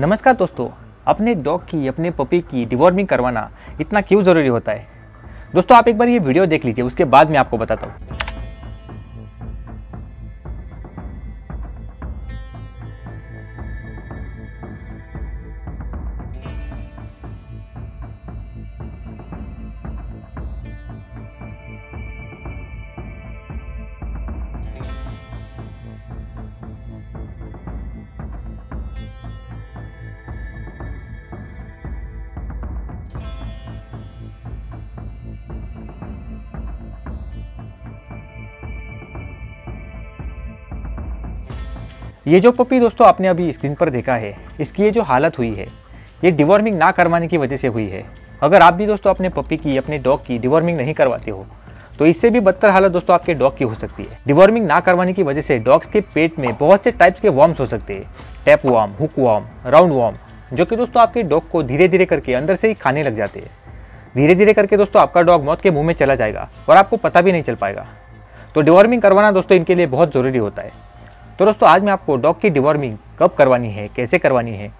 नमस्कार दोस्तों अपने डॉग की अपने पपी की डिवॉर्मिंग करवाना इतना क्यों ज़रूरी होता है दोस्तों आप एक बार ये वीडियो देख लीजिए उसके बाद मैं आपको बताता हूँ ये जो पपी दोस्तों आपने अभी स्क्रीन पर देखा है इसकी ये जो हालत हुई है ये डिवॉर्मिंग ना करवाने की वजह से हुई है अगर आप भी दोस्तों अपने पपी की अपने डॉग की डिवॉर्मिंग नहीं करवाते हो तो इससे भी बदतर हालत दोस्तों आपके डॉग की हो सकती है डिवॉर्मिंग ना करवाने की वजह से डॉग्स के पेट में बहुत से टाइप्स के वॉर्म्स हो सकते हैं tapeworm hookworm roundworm जो कि दोस्तों आपके डॉग को धीरे धीरे करके अंदर से ही खाने लग जाते हैं धीरे धीरे करके दोस्तों आपका डॉग मौत के मुंह में चला जाएगा और आपको पता भी नहीं चल पाएगा तो डिवॉर्मिंग करवाना दोस्तों इनके लिए बहुत ज़रूरी होता है तो दोस्तों आज मैं आपको डॉग की डिवॉर्मिंग कब करवानी है कैसे करवानी है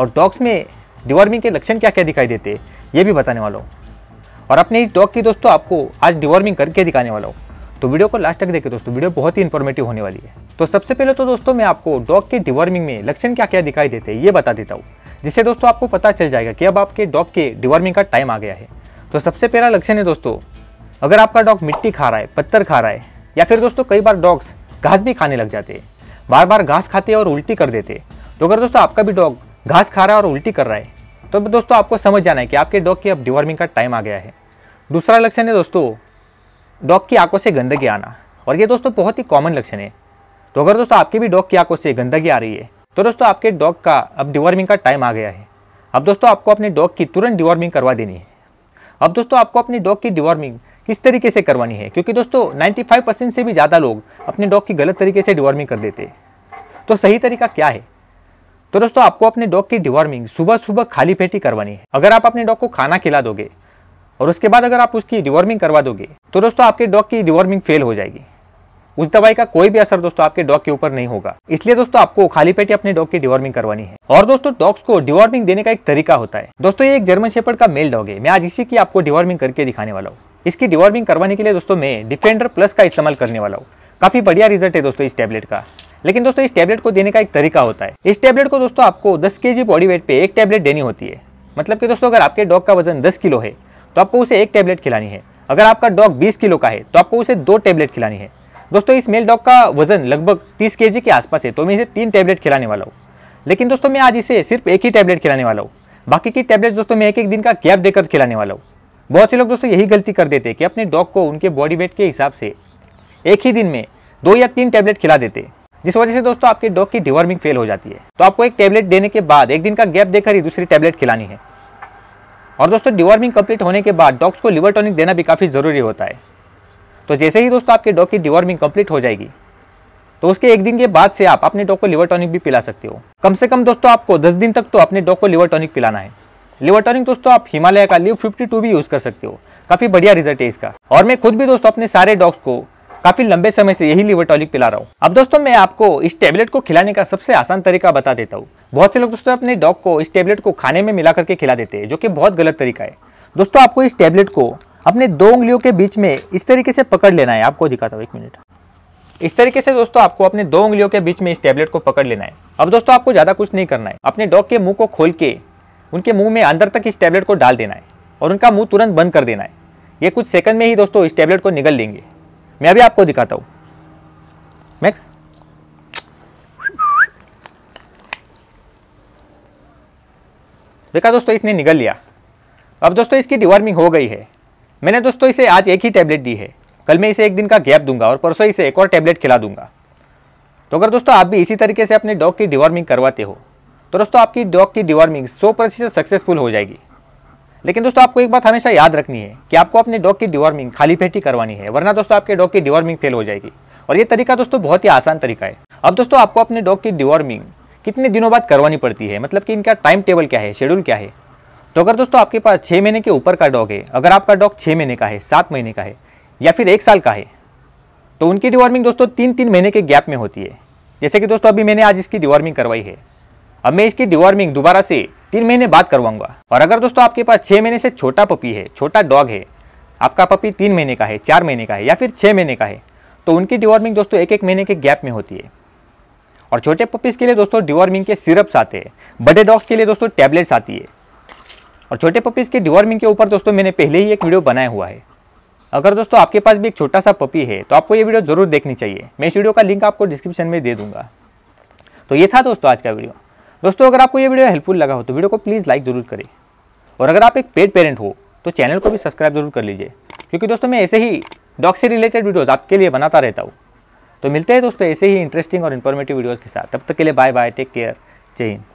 और डॉग्स में डिवॉर्मिंग के लक्षण क्या क्या दिखाई देते हैं ये भी बताने वाला हूँ और अपने इस डॉग की दोस्तों आपको आज डिवॉर्मिंग करके दिखाने वाला हूँ तो वीडियो को लास्ट तक देखें दोस्तों वीडियो बहुत ही इन्फॉर्मेटिव होने वाली है तो सबसे पहले तो दोस्तों मैं आपको डॉग के डिवॉर्मिंग में लक्षण क्या क्या दिखाई देते हैं ये बता देता हूँ जिससे दोस्तों आपको पता चल जाएगा कि अब आपके डॉग के डिवॉर्मिंग का टाइम आ गया है तो सबसे पहला लक्षण है दोस्तों अगर आपका डॉग मिट्टी खा रहा है पत्थर खा रहा है या फिर दोस्तों कई बार डॉग्स घास भी खाने लग जाते हैं बार बार घास खाते हैं और उल्टी कर देते हैं तो अगर दोस्तों आपका भी डॉग घास खा रहा है और उल्टी कर रहा है तो दोस्तों आपको समझ जाना है कि आपके डॉग की अब डिवॉर्मिंग का टाइम आ गया है दूसरा लक्षण है दोस्तों डॉग की आंखों से गंदगी आना और ये दोस्तों बहुत ही कॉमन लक्षण है तो अगर दोस्तों आपके भी डॉग की आंखों से गंदगी आ रही है तो दोस्तों आपके डॉग का अब डिवॉर्मिंग का टाइम आ गया है अब दोस्तों आपको अपने डॉग की तुरंत डिवॉर्मिंग करवा देनी है अब दोस्तों आपको अपने डॉग की डिवॉर्मिंग किस तरीके से करवानी है क्योंकि दोस्तों 95 परसेंट से भी ज़्यादा लोग अपने डॉग की गलत तरीके से डिवॉर्मिंग कर देते हैं तो सही तरीका क्या है तो दोस्तों आपको अपने डॉग की डिवॉर्मिंग सुबह सुबह खाली पेटी करवानी है अगर आप अपने डॉग को खाना खिला दोगे और उसके बाद अगर आप उसकी डिवॉर्मिंग करवा दोगे तो दोस्तों आपके डॉग की डिवॉर्मिंग फेल हो जाएगी उस दवाई का कोई भी असर दोस्तों आपके डॉग के ऊपर नहीं होगा इसलिए दोस्तों आपको खाली पेट अपने डॉग की डिवॉर्मिंग करवानी है और दोस्तों डॉग्स को डिवॉर्मिंग देने का एक तरीका होता है दोस्तों ये एक जर्मन शेपर्ड का मेल डॉग है मैं आज इसी की आपको डिवॉर्मिंग करके दिखाने वाला हूँ इसकी डिवॉर्मिंग करवाने के लिए दोस्तों मैं डिफेंडर प्लस का इस्तेमाल करने वाला हूँ काफी बढ़िया रिजल्ट है दोस्तों इस टैबलेट का लेकिन दोस्तों इस टैबलेट को देने का एक तरीका होता है इस टैबलेट को दोस्तों आपको दस के जी बॉडी वेट पे एक टैबलेट देनी होती है मतलब कि दोस्तों अगर आपके डॉग का वजन दस किलो है तो आपको उसे एक टैबलेट खिलानी है अगर आपका डॉग बीस किलो का है तो आपको उसे दो टैबलेट खिलानी है दोस्तों इस मेल डॉग का वजन लगभग 30 के के आसपास है तो मैं इसे तीन टैबलेट खिलाने वाला हूँ लेकिन दोस्तों मैं आज इसे सिर्फ एक ही टैबलेट खिलाने वाला हूँ बाकी की टैबलेट दोस्तों मैं एक एक दिन का गैप देकर खिलाने वाला हूँ बहुत से लोग दोस्तों यही गलती कर देते कि अपने डॉग को उनके बॉडी वेट के हिसाब से एक ही दिन में दो या तीन टैबलेट खिला देते जिस वजह से दोस्तों आपके डॉग की डिवॉर्मिंग फेल हो जाती है तो आपको एक टैबलेट देने के बाद एक दिन का गैप देकर ही दूसरी टैबलेट खिलानी है और दोस्तों डिवॉर्मिंग कंप्लीट होने के बाद डॉग्स को लिवर टॉनिक देना भी काफ़ी ज़रूरी होता है तो जैसे ही दोस्तों आपके डॉग की डिवॉर्मिंग कंप्लीट हो जाएगी तो उसके एक दिन के बाद से आप अपने डॉग को लिवर टॉनिक भी पिला सकते हो कम से कम दोस्तों आपको दस दिन तक तो अपने डॉग को लिवर टॉनिक पिलाना है लिवर टॉनिक दोस्तों आप हिमालय का लिव फिफ्टी भी यूज़ कर सकते हो काफ़ी बढ़िया रिजल्ट है इसका और मैं खुद भी दोस्तों अपने सारे डॉग्स को काफ़ी लंबे समय से यही लिवर टॉनिक पिला रहा हूँ अब दोस्तों मैं आपको इस टेबलेट को खिलाने का सबसे आसान तरीका बता देता हूँ बहुत से लोग दोस्तों अपने डॉग को इस टेबलेट को खाने में मिला करके खिला देते हैं जो कि बहुत गलत तरीका है दोस्तों आपको इस टेबलेट को अपने दो उंगलियों के बीच में इस तरीके से पकड़ लेना है आपको दिखाता हूँ एक मिनट इस तरीके से दोस्तों आपको अपने दो उंगलियों के बीच में इस टैबलेट को पकड़ लेना है अब दोस्तों आपको ज़्यादा कुछ नहीं करना है अपने डॉग के मुंह को खोल के उनके मुंह में अंदर तक इस टैबलेट को डाल देना है और उनका मुंह तुरंत बंद कर देना है ये कुछ सेकंड में ही दोस्तों इस टैबलेट को निगल लेंगे मैं अभी आपको दिखाता हूँ मैक्स देखा दोस्तों इसने निगल लिया अब दोस्तों इसकी डिवॉर्मिंग हो गई है मैंने दोस्तों इसे आज एक ही टैबलेट दी है कल मैं इसे एक दिन का गैप दूंगा और परसों इसे एक और टैबलेट खिला दूंगा तो अगर दोस्तों आप भी इसी तरीके से अपने डॉग की डिवॉर्मिंग करवाते हो तो दोस्तों आपकी डॉग की डिवॉर्मिंग सौ प्रतिशत सक्सेसफुल हो जाएगी लेकिन दोस्तों आपको एक बात हमेशा याद रखनी है कि आपको अपने डॉग की डिवॉर्मिंग खाली पेटी करवानी है वरना दोस्तों आपके डॉग की डिवॉर्मिंग फेल हो जाएगी और ये तरीका दोस्तों बहुत ही आसान तरीका है अब दोस्तों आपको अपने डॉग की डिवॉर्मिंग कितने दिनों बाद करवानी पड़ती है मतलब कि इनका टाइम टेबल क्या है शेड्यूल क्या है तो अगर दोस्तों आपके पास छः महीने के ऊपर का डॉग है अगर आपका डॉग छः महीने का है सात महीने का है या फिर एक साल का है तो उनकी डिवॉर्मिंग दोस्तों तीन तीन महीने के गैप में होती है जैसे कि दोस्तों अभी मैंने आज इसकी डिवॉर्मिंग करवाई है अब मैं इसकी डिवॉर्मिंग दोबारा से तीन महीने बाद करवाऊंगा और अगर दोस्तों आपके पास छः महीने से छोटा पपी है छोटा डॉग है आपका पपी तीन महीने का है चार महीने का है या फिर छः महीने का है तो उनकी डिवॉर्मिंग दोस्तों एक एक महीने के गैप में होती है और छोटे पपीज़ के लिए दोस्तों डिवॉर्मिंग के सिरप्स आते हैं बड़े डॉग्स के लिए दोस्तों टैबलेट्स आती है और छोटे पपीज़ के डिवॉर्मिंग के ऊपर दोस्तों मैंने पहले ही एक वीडियो बनाया हुआ है अगर दोस्तों आपके पास भी एक छोटा सा पपी है तो आपको ये वीडियो ज़रूर देखनी चाहिए मैं इस वीडियो का लिंक आपको डिस्क्रिप्शन में दे दूंगा तो ये था दोस्तों आज का वीडियो दोस्तों अगर आपको ये वीडियो हेल्पफुल लगा हो तो वीडियो को प्लीज़ लाइक ज़रूर करें और अगर आप एक पेड पेरेंट हो तो चैनल को भी सब्सक्राइब ज़रूर कर लीजिए क्योंकि दोस्तों मैं ऐसे ही डॉग से रिलेटेड वीडियोज़ आपके लिए बनाता रहता हूँ तो मिलते हैं दोस्तों ऐसे ही इंटरेस्टिंग और इन्फॉर्मेटिव वीडियोज़ के साथ तब तक के लिए बाय बाय टेक केयर जय हिंद